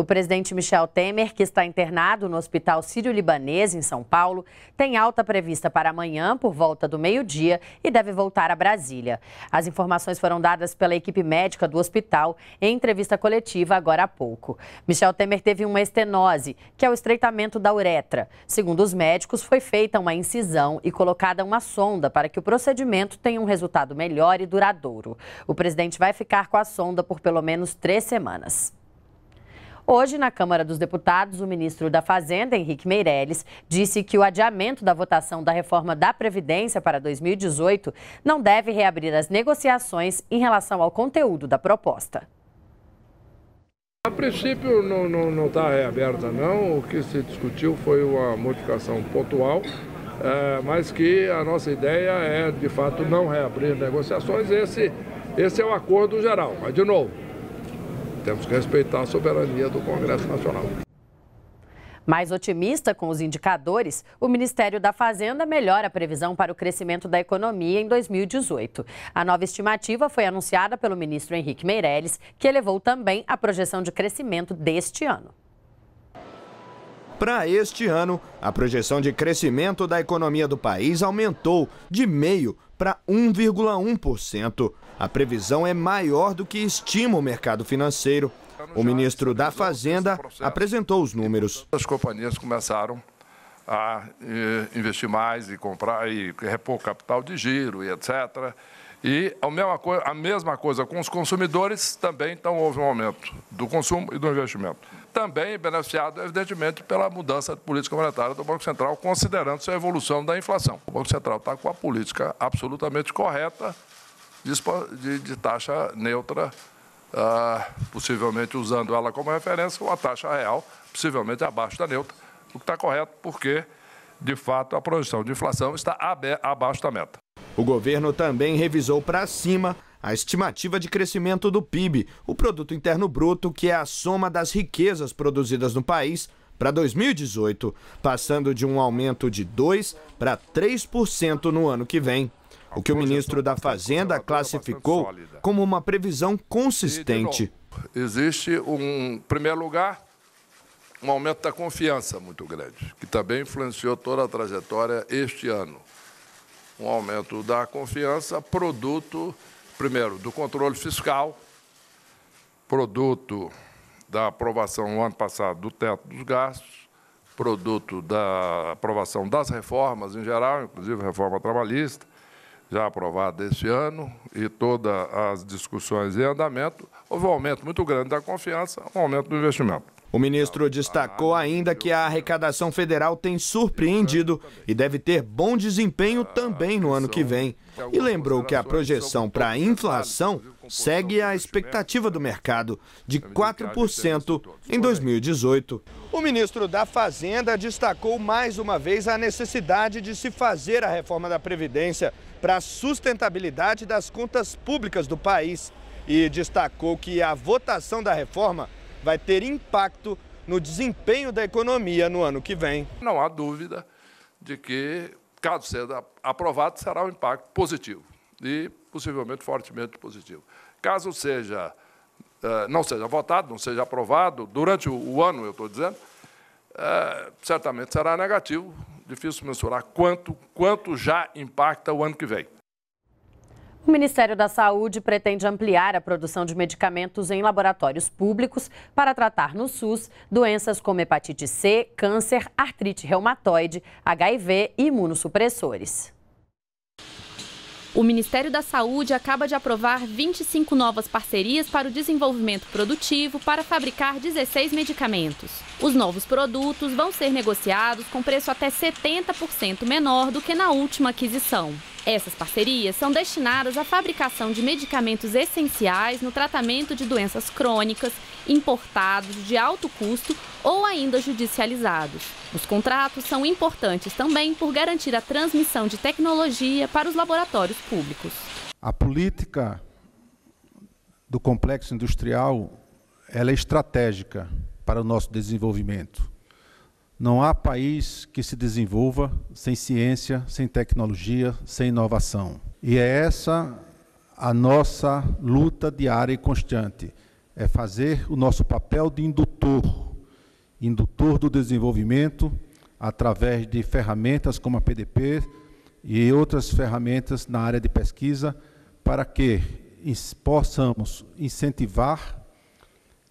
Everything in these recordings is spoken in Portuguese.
O presidente Michel Temer, que está internado no Hospital Sírio-Libanês, em São Paulo, tem alta prevista para amanhã, por volta do meio-dia, e deve voltar a Brasília. As informações foram dadas pela equipe médica do hospital em entrevista coletiva agora há pouco. Michel Temer teve uma estenose, que é o estreitamento da uretra. Segundo os médicos, foi feita uma incisão e colocada uma sonda para que o procedimento tenha um resultado melhor e duradouro. O presidente vai ficar com a sonda por pelo menos três semanas. Hoje, na Câmara dos Deputados, o ministro da Fazenda, Henrique Meirelles, disse que o adiamento da votação da reforma da Previdência para 2018 não deve reabrir as negociações em relação ao conteúdo da proposta. A princípio não está reaberta não, o que se discutiu foi uma modificação pontual, é, mas que a nossa ideia é de fato não reabrir negociações, esse, esse é o acordo geral, mas de novo, temos que respeitar a soberania do Congresso Nacional. Mais otimista com os indicadores, o Ministério da Fazenda melhora a previsão para o crescimento da economia em 2018. A nova estimativa foi anunciada pelo ministro Henrique Meirelles, que elevou também a projeção de crescimento deste ano. Para este ano, a projeção de crescimento da economia do país aumentou de meio para 1,1%. A previsão é maior do que estima o mercado financeiro. O ministro da Fazenda apresentou os números. As companhias começaram a eh, investir mais e comprar e repor capital de giro e etc. E a mesma, coisa, a mesma coisa com os consumidores, também então houve um aumento do consumo e do investimento. Também beneficiado, evidentemente, pela mudança de política monetária do Banco Central, considerando-se a evolução da inflação. O Banco Central está com a política absolutamente correta de, de taxa neutra, ah, possivelmente usando ela como referência, uma taxa real, possivelmente abaixo da neutra, o que está correto porque, de fato, a projeção de inflação está abaixo da meta. O governo também revisou para cima a estimativa de crescimento do PIB, o produto interno bruto, que é a soma das riquezas produzidas no país, para 2018, passando de um aumento de 2 para 3% no ano que vem o que o ministro da Fazenda classificou como uma previsão consistente. Existe um, em primeiro lugar, um aumento da confiança muito grande, que também influenciou toda a trajetória este ano. Um aumento da confiança, produto, primeiro, do controle fiscal, produto da aprovação no ano passado do teto dos gastos, produto da aprovação das reformas em geral, inclusive reforma trabalhista, já aprovada este ano, e todas as discussões em andamento, houve um aumento muito grande da confiança, um aumento do investimento. O ministro destacou ainda que a arrecadação federal tem surpreendido e deve ter bom desempenho também no ano que vem. E lembrou que a projeção para a inflação segue a expectativa do mercado de 4% em 2018. O ministro da Fazenda destacou mais uma vez a necessidade de se fazer a reforma da Previdência para a sustentabilidade das contas públicas do país e destacou que a votação da reforma vai ter impacto no desempenho da economia no ano que vem. Não há dúvida de que, caso seja aprovado, será um impacto positivo e possivelmente fortemente positivo. Caso seja eh, não seja votado, não seja aprovado durante o ano, eu estou dizendo, é, certamente será negativo, difícil mensurar quanto, quanto já impacta o ano que vem. O Ministério da Saúde pretende ampliar a produção de medicamentos em laboratórios públicos para tratar no SUS doenças como hepatite C, câncer, artrite reumatoide, HIV e imunossupressores. O Ministério da Saúde acaba de aprovar 25 novas parcerias para o desenvolvimento produtivo para fabricar 16 medicamentos. Os novos produtos vão ser negociados com preço até 70% menor do que na última aquisição. Essas parcerias são destinadas à fabricação de medicamentos essenciais no tratamento de doenças crônicas, importados de alto custo ou ainda judicializados. Os contratos são importantes também por garantir a transmissão de tecnologia para os laboratórios públicos. A política do complexo industrial ela é estratégica para o nosso desenvolvimento. Não há país que se desenvolva sem ciência, sem tecnologia, sem inovação. E é essa a nossa luta diária e constante, é fazer o nosso papel de indutor, indutor do desenvolvimento através de ferramentas como a PDP e outras ferramentas na área de pesquisa para que possamos incentivar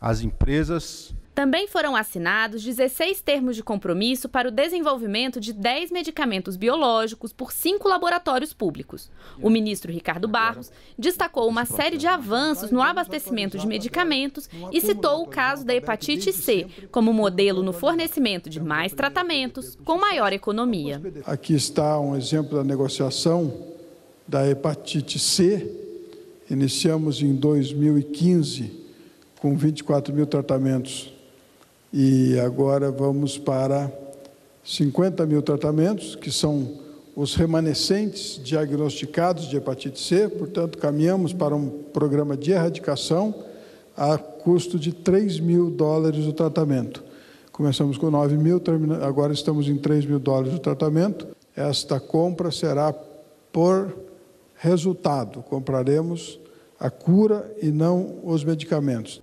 as empresas também foram assinados 16 termos de compromisso para o desenvolvimento de 10 medicamentos biológicos por cinco laboratórios públicos. O ministro Ricardo Barros destacou uma série de avanços no abastecimento de medicamentos e citou o caso da hepatite C como modelo no fornecimento de mais tratamentos com maior economia. Aqui está um exemplo da negociação da hepatite C. Iniciamos em 2015 com 24 mil tratamentos e agora vamos para 50 mil tratamentos, que são os remanescentes diagnosticados de hepatite C, portanto, caminhamos para um programa de erradicação a custo de 3 mil dólares o tratamento. Começamos com 9 mil, agora estamos em 3 mil dólares o tratamento. Esta compra será por resultado, compraremos a cura e não os medicamentos.